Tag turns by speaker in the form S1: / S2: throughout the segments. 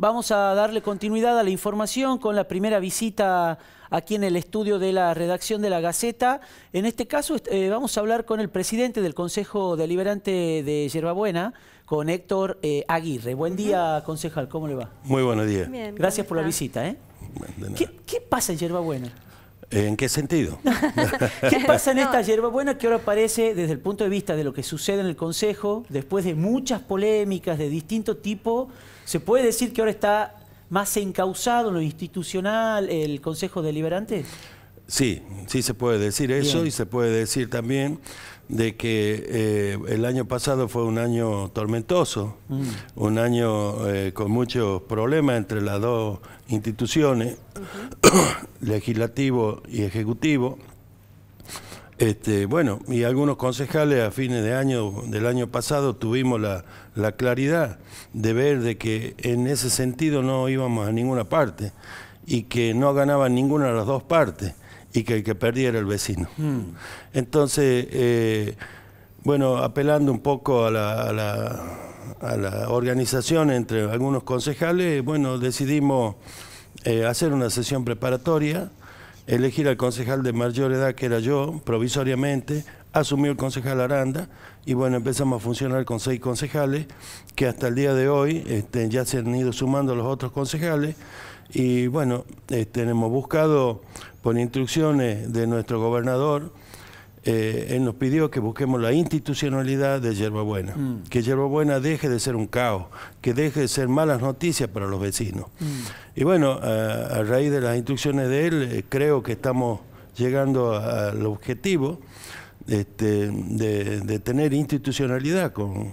S1: Vamos a darle continuidad a la información con la primera visita aquí en el estudio de la redacción de la Gaceta. En este caso eh, vamos a hablar con el presidente del Consejo Deliberante de Yerbabuena, con Héctor eh, Aguirre. Buen día, concejal, ¿cómo le va?
S2: Muy buenos días.
S1: Gracias por la visita. ¿eh? ¿Qué, ¿Qué, pasa en Yerbabuena?
S2: ¿En qué sentido? ¿Qué pasa en
S1: esta hierba buena que ahora aparece desde el punto de vista de lo que sucede en el Consejo, después de muchas polémicas de distinto tipo? ¿Se puede decir que ahora está más encausado en lo institucional el Consejo Deliberante?
S2: Sí, sí se puede decir eso y se puede decir también de que eh, el año pasado fue un año tormentoso, mm. un año eh, con muchos problemas entre las dos instituciones, legislativo y ejecutivo. Este, bueno, y algunos concejales a fines de año del año pasado tuvimos la, la claridad de ver de que en ese sentido no íbamos a ninguna parte y que no ganaban ninguna de las dos partes y que el que perdía era el vecino. Hmm. Entonces, eh, bueno, apelando un poco a la, organización entre algunos concejales, bueno, decidimos eh, hacer una sesión preparatoria, elegir al concejal de mayor edad, que era yo, provisoriamente, asumió el concejal Aranda y bueno, empezamos a funcionar con seis concejales que hasta el día de hoy este, ya se han ido sumando los otros concejales y bueno, este, hemos buscado por instrucciones de nuestro gobernador, eh, él nos pidió que busquemos la institucionalidad de Yerbabuena, mm. que Yerbabuena deje de ser un caos, que deje de ser malas noticias para los vecinos. Mm. Y bueno, a, raíz de las instrucciones de él, eh, creo que estamos llegando al objetivo este, de, tener institucionalidad con,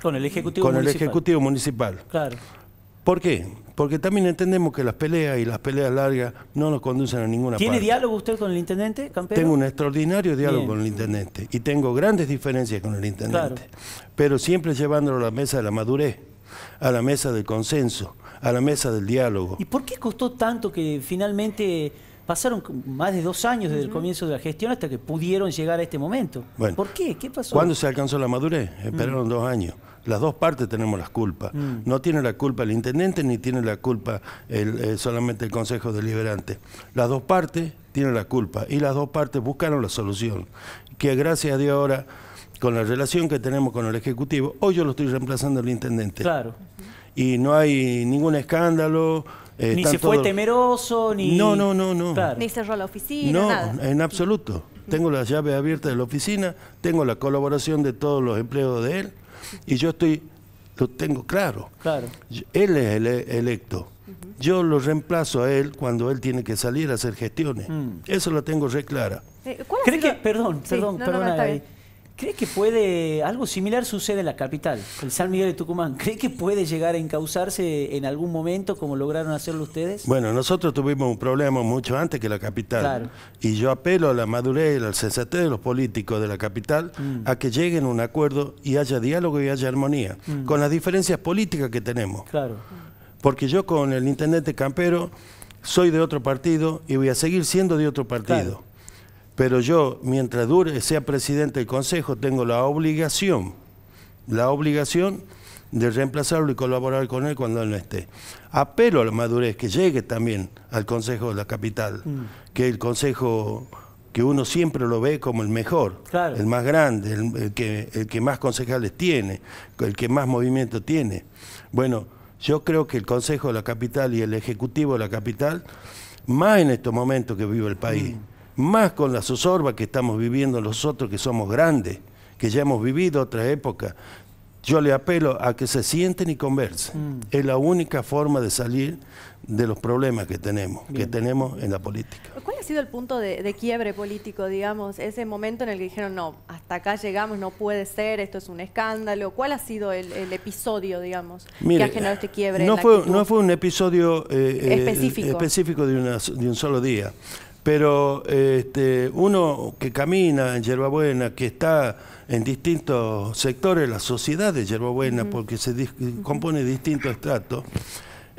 S1: con el Ejecutivo con Municipal. El ejecutivo municipal. Claro.
S2: ¿Por qué? porque también entendemos que las peleas y las peleas largas no nos conducen a ninguna ¿Tiene parte. ¿Tiene
S1: diálogo usted con el intendente, campeón. Tengo un
S2: extraordinario diálogo con el intendente y tengo grandes diferencias con el intendente, pero siempre llevándolo a la mesa de la madurez, a la mesa del consenso, a la mesa del diálogo. ¿Y
S1: por qué costó tanto que finalmente pasaron más de dos años desde el comienzo de la gestión hasta que pudieron llegar a este momento? ¿Por qué? ¿Qué pasó? ¿Cuándo se
S2: alcanzó la madurez? Esperaron dos años las dos partes tenemos las culpas. Mm. No tiene la culpa el intendente ni tiene la culpa el, eh, solamente el Consejo Deliberante. Las dos partes tienen la culpa y las dos partes buscaron la solución. Que gracias a Dios ahora, con la relación que tenemos con el Ejecutivo, hoy yo lo estoy reemplazando al intendente. Claro. Y no hay ningún escándalo, eh, ni se fue
S1: temeroso, ni... No, no, no, no. Ni cerró la oficina, No, nada.
S2: en absoluto tengo las llaves abiertas de la oficina, tengo la colaboración de todos los empleados de él y yo estoy, lo tengo claro. claro. Él es el electo. Yo lo reemplazo a él cuando él tiene que salir a hacer gestiones. Mm. Eso
S1: lo tengo re clara. Eh, ¿Cuál perdón, perdón, ¿Cree que puede, algo similar sucede en la capital, el San Miguel de Tucumán, ¿cree que puede llegar a encauzarse en algún momento como lograron hacerlo ustedes?
S2: Bueno, nosotros tuvimos un problema mucho antes que la capital. Y yo apelo a la madurez, al sensatez de los políticos de la capital mm. a que lleguen a un acuerdo y haya diálogo y haya armonía, mm. con las diferencias políticas que tenemos. Claro. Porque yo con el intendente Campero soy de otro partido y voy a seguir siendo de otro partido. Pero yo, mientras dure, sea presidente del Consejo, tengo la obligación, la obligación de reemplazarlo y colaborar con él cuando él no esté. Apelo a la madurez, que llegue también al Consejo de la Capital, mm. que el Consejo que uno siempre lo ve como el mejor, el más grande, el, que, el que más concejales tiene, el que más movimiento tiene. Bueno, yo creo que el Consejo de la Capital y el Ejecutivo de la Capital, más en estos momentos que vive el país, mm más con la zozorba que estamos viviendo nosotros que somos grandes, que ya hemos vivido otra época. Yo le apelo a que se sienten y conversen. Mm. Es la única forma de salir de los problemas que tenemos, que tenemos en la política.
S3: ¿Cuál ha sido el punto de, quiebre político, digamos, ese momento en el que dijeron, no, hasta acá llegamos, no puede ser, esto es un escándalo? ¿Cuál ha sido el, episodio, digamos, que ha generado este quiebre? No, fue,
S2: un episodio eh, eh, específico. de un solo día pero este, uno que camina en Yerbabuena, que está en distintos sectores la sociedad de Yerbabuena, porque se compone de distintos estratos,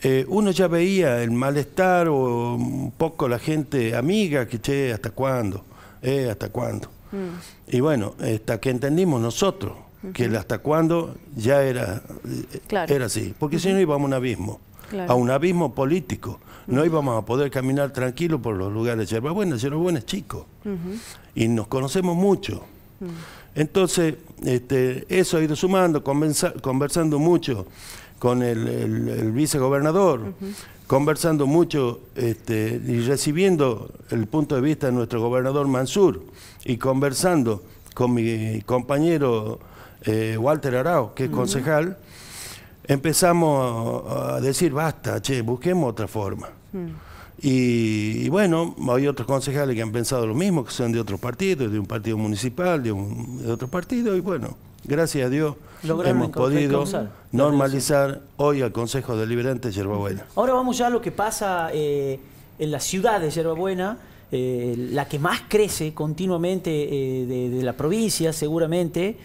S2: eh, uno ya veía el malestar o un poco la gente amiga, que che, ¿hasta cuándo? Eh, ¿Hasta cuándo? Mm. Y bueno, hasta que entendimos nosotros que el hasta cuándo ya era, eh, era así, porque si no íbamos a un abismo a un abismo político. No íbamos a poder caminar tranquilo por los lugares. de buena, yerba buena es chico. Y nos conocemos mucho. Entonces, este, eso ha ido sumando, conversando mucho con el, vicegobernador, conversando mucho este, y recibiendo el punto de vista de nuestro gobernador Mansur y conversando con mi compañero eh, Walter Arao, que es concejal empezamos a decir, basta, che, busquemos otra forma. Mm. Y, bueno, hay otros concejales que han pensado lo mismo, que son de otros partidos, de un partido municipal, de, un, otro partido, y bueno, gracias a Dios hemos podido normalizar hoy al Consejo Deliberante de Buena.
S1: Ahora vamos ya a lo que pasa eh, en la ciudad de Yerbabuena. Eh, la que más crece continuamente eh, de la provincia, seguramente,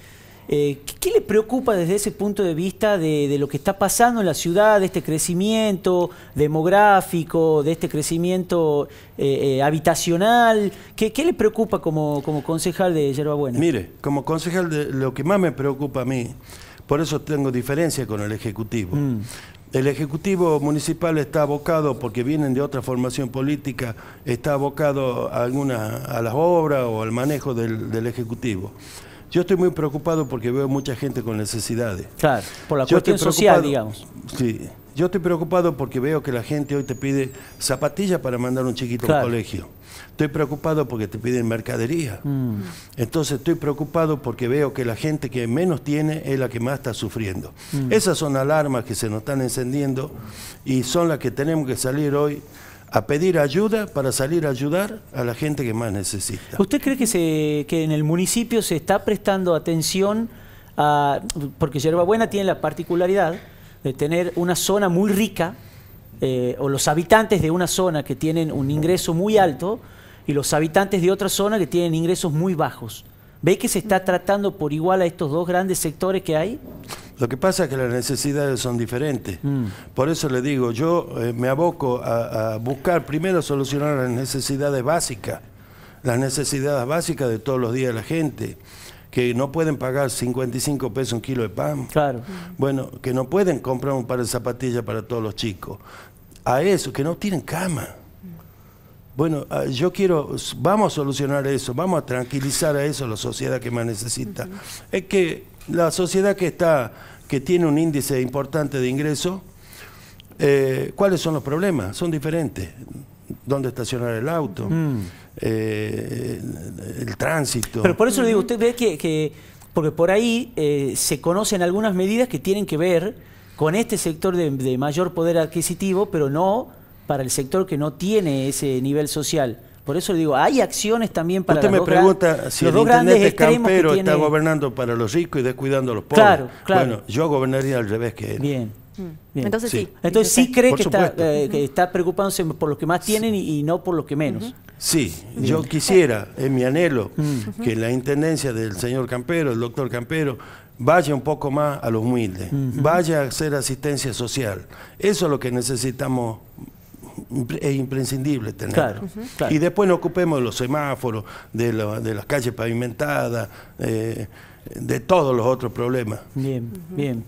S1: eh, ¿qué, le preocupa desde ese punto de vista de, lo que está pasando en la ciudad, de este crecimiento demográfico, de este crecimiento eh, eh, habitacional? ¿Qué, le preocupa como, como concejal de Yerba Buena? Mire, como concejal de, lo que más me
S2: preocupa a mí, por eso tengo diferencia con el Ejecutivo. Mm. El Ejecutivo Municipal está abocado, porque vienen de otra formación política, está abocado a, alguna, a las obras o al manejo del Ejecutivo. Yo estoy muy preocupado porque veo mucha gente con necesidades. Claro, por la cuestión social, digamos. Sí, yo estoy preocupado porque veo que la gente hoy te pide zapatillas para mandar un chiquito al colegio. Estoy preocupado porque te piden mercadería. Mm. Entonces estoy preocupado porque veo que la gente que menos tiene es la que más está sufriendo. Mm. Esas son alarmas que se nos están encendiendo y son las que tenemos que salir hoy a pedir ayuda para salir a ayudar a la gente que más necesita.
S1: ¿Usted cree que, se, en el municipio se está prestando atención a... porque Buena tiene la particularidad de tener una zona muy rica, eh, o los habitantes de una zona que tienen un ingreso muy alto y los habitantes de otra zona que tienen ingresos muy bajos. ¿Ve que se está tratando por igual a estos dos grandes sectores que hay? Lo que pasa es que las necesidades son diferentes. Mm. Por eso le digo,
S2: yo eh, me aboco a, buscar primero solucionar las necesidades básicas, las necesidades básicas de todos los días de la gente que no pueden pagar 55 pesos un kilo de pan. Claro. Bueno, que no pueden comprar un par de zapatillas para todos los chicos. A eso, que no tienen cama. Bueno, ah, yo quiero, vamos a solucionar eso, vamos a tranquilizar a eso la sociedad que más necesita. Es que la sociedad que, está, que tiene un índice importante de ingreso, eh, ¿cuáles son los problemas? Son diferentes. ¿Dónde estacionar el auto? Mm. Eh, el, tránsito. Pero por eso le
S1: digo, ¿usted ve mm. que, porque por ahí eh, se conocen algunas medidas que tienen que ver con este sector de, mayor poder adquisitivo, pero no para el sector que no tiene ese nivel social. Por eso le digo, hay acciones también para Usted me pregunta si el intendente campero está
S2: gobernando para los ricos y descuidando a los pobres. Claro, claro. Bueno, yo gobernaría al revés que él. Bien. Mm. Entonces sí.
S1: Entonces sí cree eh, que está, preocupándose por los que más tienen y, no por los que menos. Sí, yo
S2: quisiera, es mi anhelo, mm. que la intendencia del señor Campero, el doctor Campero, vaya un poco más a los humildes, vaya a hacer asistencia social. Eso es lo que necesitamos es imprescindible tener. Y después nos ocupemos de los semáforos, de, de las calles pavimentadas, eh, de todos los otros problemas. Bien,
S3: bien.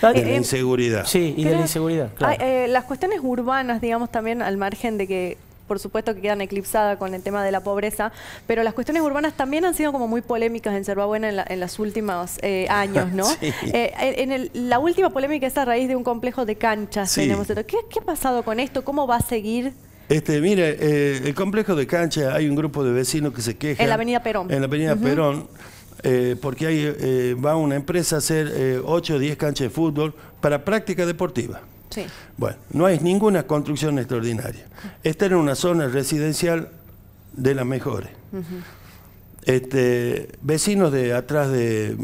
S3: Ah, de la eh,
S2: inseguridad. Sí, y de la inseguridad. Claro.
S3: Eh, las cuestiones urbanas, digamos, también al margen de que por supuesto que quedan eclipsadas con el tema de la pobreza, pero las cuestiones urbanas también han sido como muy polémicas en Cervabuena en, en los últimos eh, años, ¿no? Sí. Eh, en la última polémica es a raíz de un complejo de canchas. Sí. Tenemos ¿Qué, ha pasado con esto? ¿Cómo va a seguir?
S2: Este, mire, eh, el complejo de cancha, hay un grupo de vecinos que se queja. En la avenida Perón. En la avenida Perón, porque ahí va una empresa a hacer 8 o 10 canchas de fútbol para práctica deportiva. Bueno, no hay ninguna construcción extraordinaria. Esta era una zona residencial de las mejores. este, vecinos de atrás de,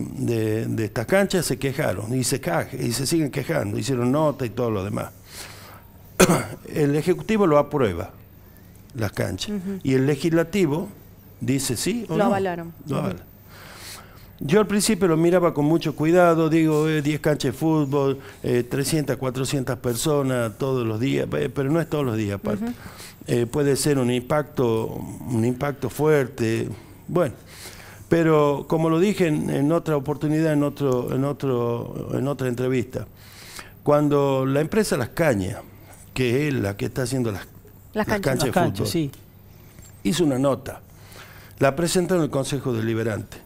S2: estas canchas se quejaron y se, y se siguen quejando, hicieron nota y todo lo demás. el Ejecutivo lo aprueba, las canchas, y el Legislativo dice sí o lo Avalaron. Lo avalaron. Yo al principio lo miraba con mucho cuidado, digo, 10 eh, canchas de fútbol, 300, eh, 400 personas todos los días, eh, pero no es todos los días, aparte. puede ser un impacto, un impacto fuerte, bueno. Pero como lo dije en, otra oportunidad, en, otro, en, otro, en otra entrevista, cuando la empresa Las Cañas, que es la que está haciendo las,
S3: las, canchas, de
S2: hizo una nota, la presentó en el Consejo Deliberante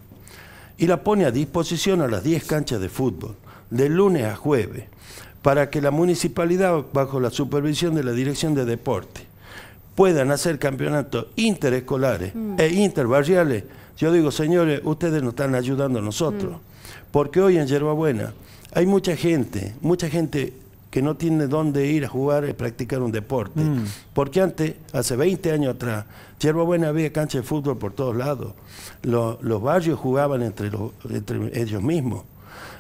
S2: y la pone a disposición a las 10 canchas de fútbol, de lunes a jueves, para que la municipalidad, bajo la supervisión de la Dirección de Deporte, puedan hacer campeonatos interescolares mm. e interbarriales. Yo digo, señores, ustedes nos están ayudando a nosotros, mm. porque hoy en Yerbabuena hay mucha gente, mucha gente que no tiene dónde ir a jugar y practicar un deporte. Mm. Porque antes, hace 20 años atrás, Yerba Buena había cancha de fútbol por todos lados. Los, barrios jugaban entre, ellos mismos.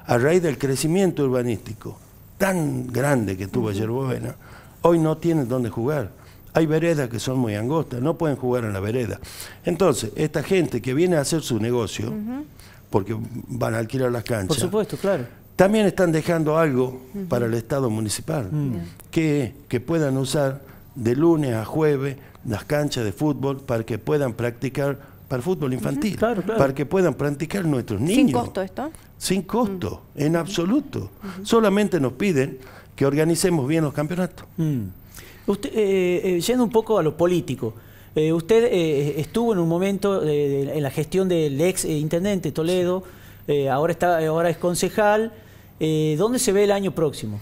S2: A raíz del crecimiento urbanístico tan grande que tuvo Buena, hoy no tienen dónde jugar. Hay veredas que son muy angostas, no pueden jugar en la vereda. Entonces, esta gente que viene a hacer su negocio, porque van a alquilar las canchas. Por supuesto, claro también están dejando algo para el Estado municipal, mm. que, puedan usar de lunes a jueves las canchas de fútbol para que puedan practicar para el fútbol infantil, para que puedan practicar nuestros niños. ¿Sin costo esto? Sin costo, mm. en absoluto. Solamente nos piden que organicemos bien los campeonatos.
S1: Mm. Usted, eh, eh, yendo un poco a lo político, eh, usted estuvo en un momento en la gestión del ex intendente Toledo, ahora, está, ahora es concejal. Eh, ¿Dónde se ve el año próximo?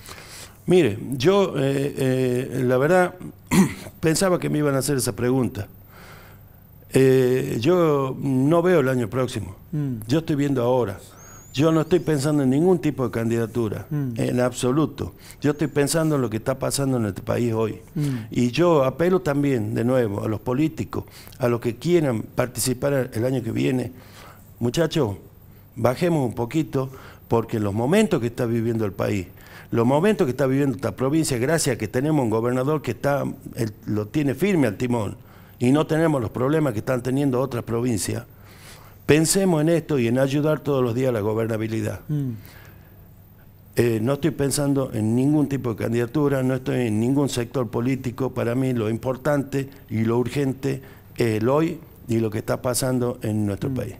S1: Mire, yo eh,
S2: eh, la verdad pensaba que me iban a hacer esa pregunta. yo no veo el año próximo, mm. yo estoy viendo ahora. Yo no estoy pensando en ningún tipo de candidatura, mm. en absoluto. Yo estoy pensando en lo que está pasando en este país hoy. Mm. Y yo apelo también, de nuevo, a los políticos, a los que quieran participar el año que viene. Muchachos, bajemos un poquito, porque los momentos que está viviendo el país, los momentos que está viviendo esta provincia, gracias a que tenemos un gobernador que está, lo tiene firme al timón y no tenemos los problemas que están teniendo otras provincias, pensemos en esto y en ayudar todos los días a la gobernabilidad. Mm. Eh, no estoy pensando en ningún tipo de candidatura, no estoy en ningún sector político. Para mí lo importante y lo urgente es el hoy
S1: y lo que está pasando en nuestro mm. país.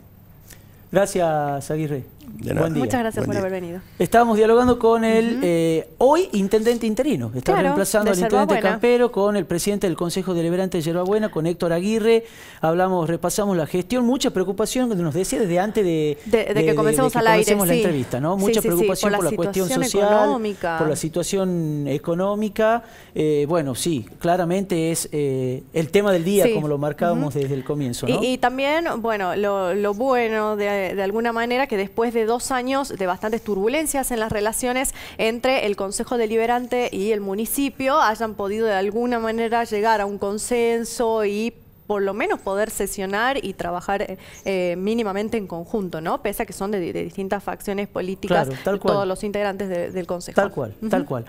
S1: Gracias, Aguirre. Muchas gracias por haber venido. Estábamos dialogando con el eh, hoy intendente interino. Está reemplazando al intendente Campero con el presidente del Consejo Deliberante de Buena, con Héctor Aguirre. Hablamos, repasamos la gestión. Mucha preocupación, nos decía desde antes de, que comencemos la entrevista, ¿no? Mucha preocupación por la, cuestión social, económica. por la situación económica. Eh, bueno, sí, claramente es eh, el tema del día, como lo marcábamos desde el comienzo. ¿no? Y,
S3: también, bueno, lo, lo bueno de eh, de alguna manera que después de dos años de bastantes turbulencias en las relaciones entre el Consejo Deliberante y el municipio hayan podido de alguna manera llegar a un consenso y por lo menos poder sesionar y trabajar eh, eh, mínimamente en conjunto, ¿no? Pese a que son de, distintas facciones políticas todos los integrantes del Consejo. Tal cual, tal
S1: cual.